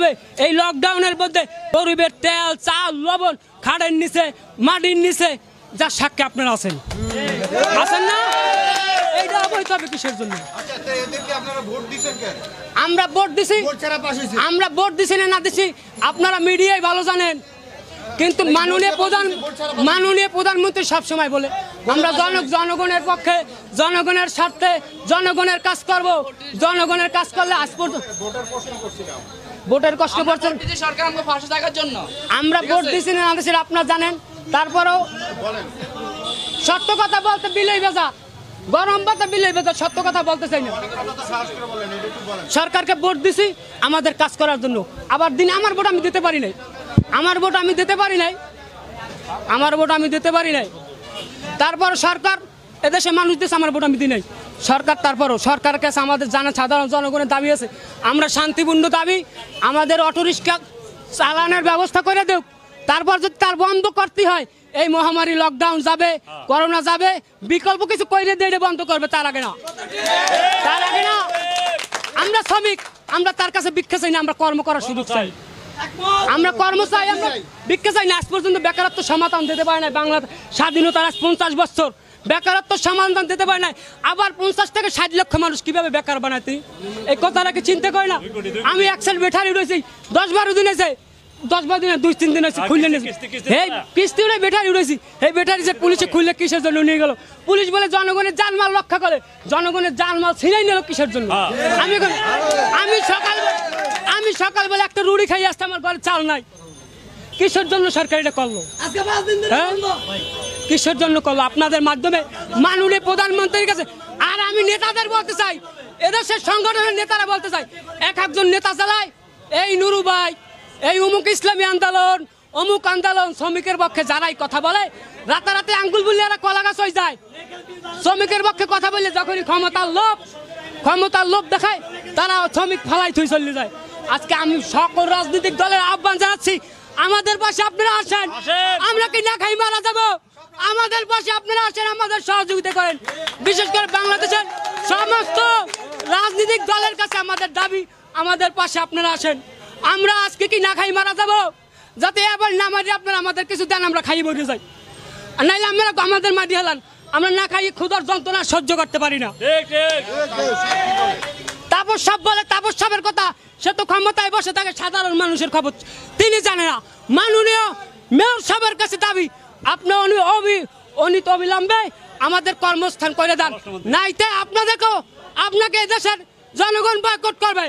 বাস্তবে এই লকডাউনের মধ্যে গরিবের তেল চাল লবণ খাড়ের নিচে মাটির নিচে যা সাক্ষী আপনারা আছেন আছেন না আচ্ছা, আমরা ভোট দিছি আমরা ভোট দিছি না না দিছি আপনারা মিডিয়ায় ভালো জানেন কিন্তু মাননীয় প্রধান মাননীয় প্রধানমন্ত্রী সবসময় বলে আমরা জনক জনগণের পক্ষে জনগণের স্বার্থে জনগণের কাজ করব জনগণের কাজ করলে আজ পর্যন্ত ভোটের কষ্ট করছেন আমরা ভোট দিছি না সেটা আপনার জানেন তারপরেও সত্য কথা বলতে বিলেই বেজা গরম বাতা বিলাই বেজা সত্য কথা বলতে চাই না সরকারকে ভোট দিছি আমাদের কাজ করার জন্য আবার দিন আমার ভোট আমি দিতে পারি নাই আমার ভোট আমি দিতে পারি নাই আমার ভোট আমি দিতে পারি নাই তারপর সরকার এদেশে মানুষদের আমার ভোট আমি দিই নাই সরকার তারপরও সরকার কাছে আমাদের জানা সাধারণ জনগণের দাবি আছে আমরা শান্তিপূর্ণ দাবি আমাদের অটোরিক্সা চালানোর ব্যবস্থা করে দেব তারপর যদি তার বন্ধ করতে হয় এই মহামারী লকডাউন যাবে করোনা যাবে বিকল্প কিছু কইলে দিয়ে বন্ধ করবে তার আগে না তার আগে না আমরা শ্রমিক আমরা তার কাছে বিক্ষে চাই না আমরা কর্ম করার সুযোগ চাই আমরা কর্মচারী আমরা ভিক্ষা চাই না আজ পর্যন্ত বেকারত্ব সমাধান দিতে পারে না বাংলা স্বাধীনতার আজ পঞ্চাশ বছর বেকারত্ব সমাধান দিতে পারে না আবার পঞ্চাশ থেকে ষাট লক্ষ মানুষ কিভাবে বেকার বানাতে এই কথাটাকে চিন্তা করি না আমি একসাল বেঠারি রয়েছি দশ বারো দিন এসে দশ বারো দিনে দুই তিন দিন আছে খুললে এই কিস্তি উড়ে বেঠারি উড়েছি এই বেঠারি যে পুলিশে খুললে কিসের জন্য নিয়ে গেল পুলিশ বলে জনগণের জানমাল রক্ষা করে জনগণের জানমাল ছিনাই নিল কিসের জন্য হ্যাঁ। আমি আমি সকাল আমি সকালবেলা একটা রুড়ি খাই আসতে আমার ঘরে চাল নাই কিসের জন্য সরকার এটা করলো হ্যাঁ? কিসের জন্য করলো আপনাদের মাধ্যমে মাননীয় প্রধানমন্ত্রীর কাছে আর আমি নেতাদের বলতে চাই এদেশের সংগঠনের নেতারা বলতে চাই এক একজন নেতা চালায় এই নুরু ভাই এই অমুক ইসলামী আন্দোলন অমুক আন্দোলন শ্রমিকের পক্ষে যারাই কথা বলে রাতারাতি আঙ্গুল বললে এরা কলা গাছ হয়ে যায় শ্রমিকের পক্ষে কথা বললে যখনই ক্ষমতার লোভ ক্ষমতার লোভ দেখায় তারা শ্রমিক ফালাই থুই চলে যায় আজকে আমি সকল রাজনৈতিক দলের আহ্বান জানাচ্ছি আমাদের পাশে আপনারা আসেন আমরা কি না খাই মারা যাবো আমাদের পাশে আপনারা আসেন আমাদের সহযোগিতা করেন বিশেষ করে বাংলাদেশের সমস্ত রাজনৈতিক দলের কাছে আমাদের দাবি আমাদের পাশে আপনারা আসেন আমরা আজকে কি না খাই মারা যাবো যাতে এবার না মারি আপনারা আমাদের কিছু দেন আমরা খাইয়ে বসে যাই নাইলে আমরা আমাদের মারি হলান আমরা না খাইয়ে ক্ষুদর যন্ত্রণা সহ্য করতে পারি না তাপস সাপ বলে তাপস সাপের কথা সে তো ক্ষমতায় বসে থাকে সাধারণ মানুষের খবর তিনি জানে না মাননীয় মেয়র সাহেবের কাছে দাবি আপনি অনি অনিত অবিলম্বে আমাদের কর্মস্থান করে দেন নাইতে আপনাদেরকেও আপনাকে দেশের জনগণ বয়কট করবে